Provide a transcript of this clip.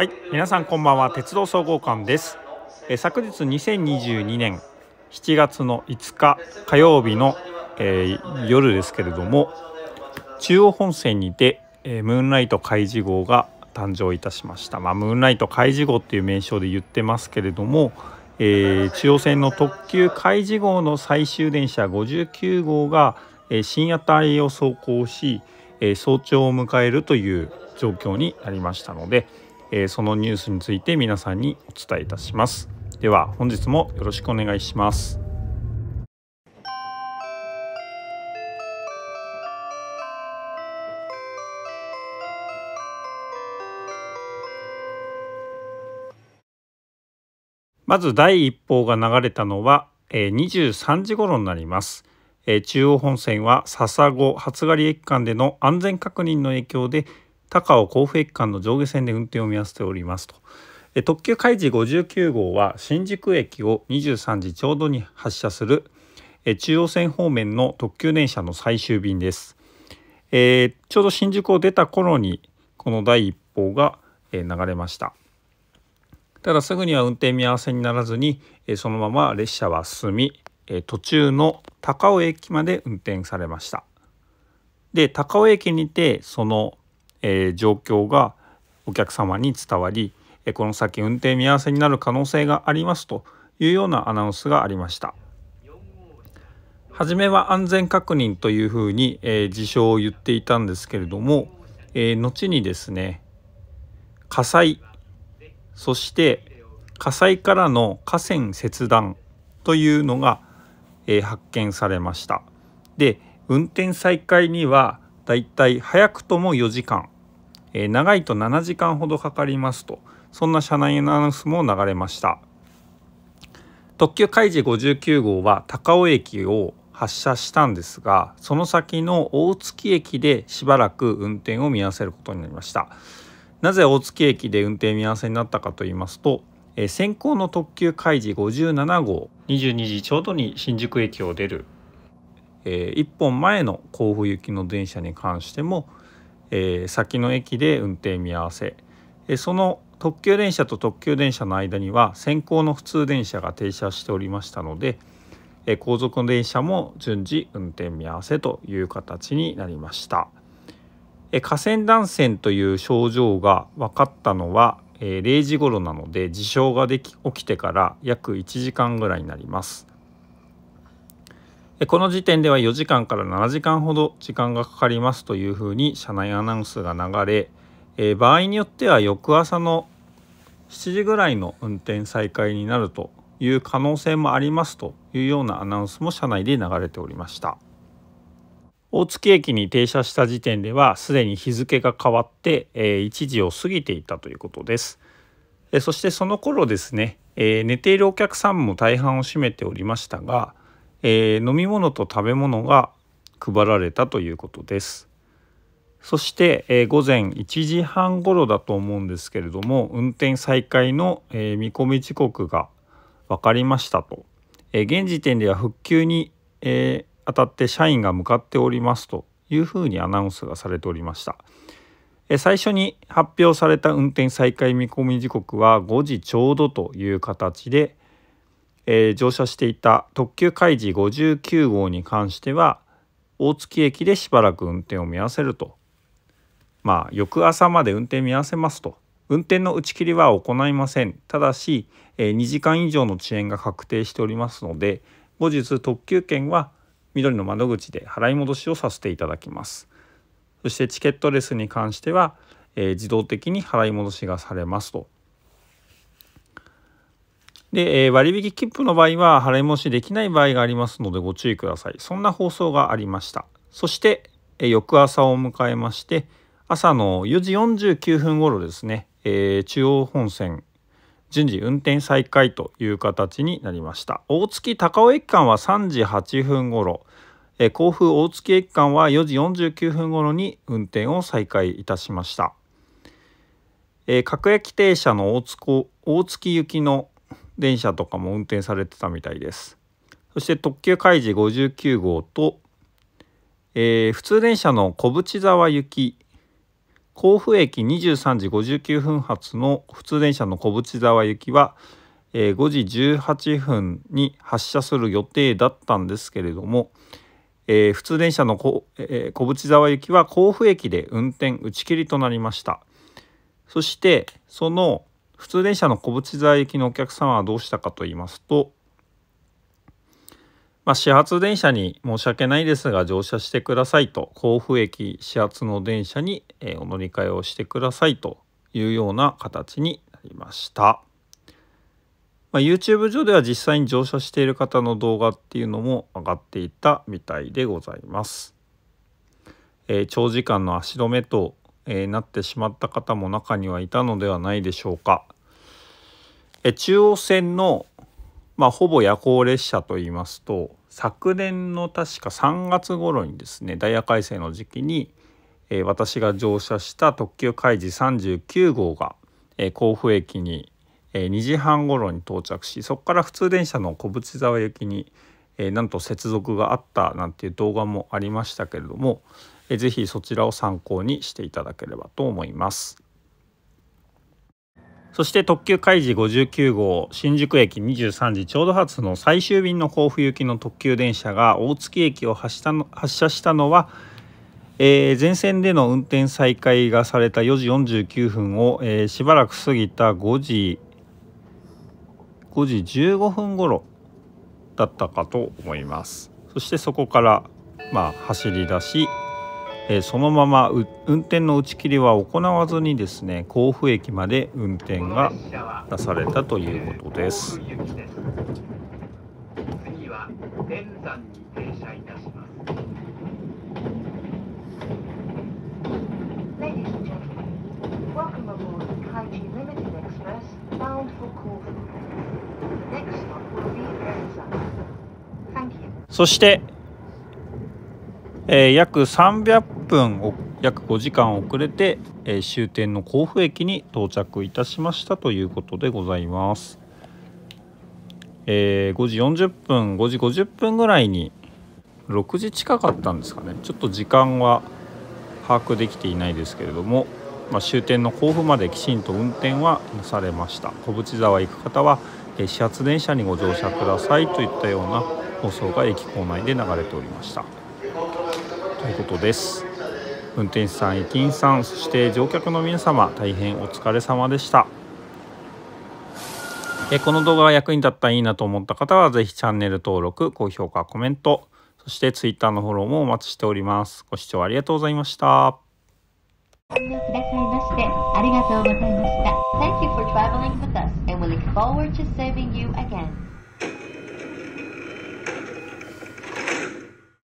はい、皆さんこんばんは。鉄道総合館です。え昨日2022年7月の5日火曜日の、えー、夜ですけれども、中央本線にて、えー、ムーンライト開示号が誕生いたしました。まあ、ムーンライト開示号っていう名称で言ってますけれども、えー、中央線の特急開示号の最終電車59号が、え深夜帯を走行し、え早朝を迎えるという状況になりましたので。えー、そのニュースについて皆さんにお伝えいたします。では本日もよろしくお願いします。まず第一報が流れたのは、えー、23時頃になります。えー、中央本線は笹子初狩駅間での安全確認の影響で高尾甲府駅間の上下線で運転を見合わせておりますと。特急開示59号は新宿駅を23時ちょうどに発車する中央線方面の特急電車の最終便です、えー、ちょうど新宿を出た頃にこの第一報が流れましたただすぐには運転見合わせにならずにそのまま列車は進み途中の高尾駅まで運転されましたで高尾駅にてそのえ状況がお客様に伝わり、えこの先運転見合わせになる可能性がありますというようなアナウンスがありました。初めは安全確認というふうに、え事象を言っていたんですけれども、え後にですね火災そして火災からの河川切断というのが、え発見されました。で運転再開にはだいたい早くとも4時間えー、長いと7時間ほどかかりますとそんな車内アナウンスも流れました特急開示59号は高尾駅を発車したんですがその先の大月駅でしばらく運転を見合わせることになりましたなぜ大月駅で運転見合わせになったかと言いますと、えー、先行の特急開示57号22時ちょうどに新宿駅を出る、えー、1本前の甲府行きの電車に関してもえー、先の駅で運転見合わせ、えー、その特急電車と特急電車の間には先行の普通電車が停車しておりましたので、えー、後続の電車も順次運転見合わせという形になりました。え河川断線という症状が分かったのは、え0時頃なので事象ができ起きてから約1時間ぐらいになります。この時点では4時間から7時間ほど時間がかかりますというふうに車内アナウンスが流れ、えー、場合によっては翌朝の7時ぐらいの運転再開になるという可能性もありますというようなアナウンスも車内で流れておりました大月駅に停車した時点ではすでに日付が変わって、えー、1時を過ぎていたということです、えー、そしてその頃ですね、えー、寝ているお客さんも大半を占めておりましたがえー、飲み物と食べ物が配られたということです。そして、えー、午前1時半頃だと思うんですけれども運転再開の、えー、見込み時刻が分かりましたと、えー、現時点では復旧に、えー、当たって社員が向かっておりますというふうにアナウンスがされておりました、えー、最初に発表された運転再開見込み時刻は5時ちょうどという形で、えー、乗車していた特急開示59号に関しては大月駅でしばらく運転を見合わせるとまあ翌朝まで運転見合わせますと運転の打ち切りは行いませんただし、えー、2時間以上の遅延が確定しておりますので後日特急券は緑の窓口で払い戻しをさせていただきますそしてチケットレスに関しては、えー、自動的に払い戻しがされますとで、え割引切符の場合は払い戻しできない場合がありますのでご注意ください。そんな放送がありました。そして、え翌朝を迎えまして、朝の4時49分頃ですね、えー、中央本線順次運転再開という形になりました。大月高尾駅間は3時8分頃、え甲府大月駅間は4時49分頃に運転を再開いたしました。え各駅停車の大大月行きの電車とかも運転されてたみたいです。そして特急開示59号と、えー、普通電車の小淵沢行き甲府駅23時59分発の普通電車の小淵沢行きは、えー、5時18分に発車する予定だったんですけれども、えー、普通電車の小,、えー、小淵沢行きは甲府駅で運転打ち切りとなりましたそしてその普通電車の小淵沢行きのお客様はどうしたかと言いますと、まあ、始発電車に申し訳ないですが乗車してくださいと甲府駅始発の電車にお乗り換えをしてくださいというような形になりました、まあ、YouTube 上では実際に乗車している方の動画っていうのも上がっていたみたいでございます、えー、長時間の足止めとえー、なってしまった方も中にはいたのではないでしょうか。え中央線の、まあ、ほぼ夜行列車といいますと昨年の確か3月頃にですねダイヤ改正の時期に、えー、私が乗車した特急開示39号が、えー、甲府駅に、えー、2時半頃に到着しそこから普通電車の小淵沢行きにえー、なんと接続があったなんていう動画もありましたけれども、えー、ぜひそちらを参考にしていただければと思います。そして特急開示59号新宿駅23時ちょうど発の最終便の甲府行きの特急電車が大月駅を発したの発車したのは、えー、全線での運転再開がされた4時49分を、えー、しばらく過ぎた5時5時15分ごろだったかと思いますそしてそこからまあ走り出し、えそのまま運転の打ち切りは行わずにですね甲府駅まで運転が出されたということです。次は天山に停車いたします。そして、えー、約300分約5時間遅れて、えー、終点の甲府駅に到着いたしましたということでございます、えー、5時40分5時50分ぐらいに6時近かったんですかねちょっと時間は把握できていないですけれども、まあ、終点の甲府まできちんと運転はなされました小淵沢行く方は、え始発電車にご乗車くださいといったような放送が駅構内で流れておりましたということです運転手さん駅員さんそして乗客の皆様大変お疲れ様でしたえこの動画が役に立ったらいいなと思った方は是非チャンネル登録高評価コメントそして Twitter のフォローもお待ちしておりますご視聴ありがとうございましたありがとうございました Thank you for traveling with us and we look forward to s v i n g you again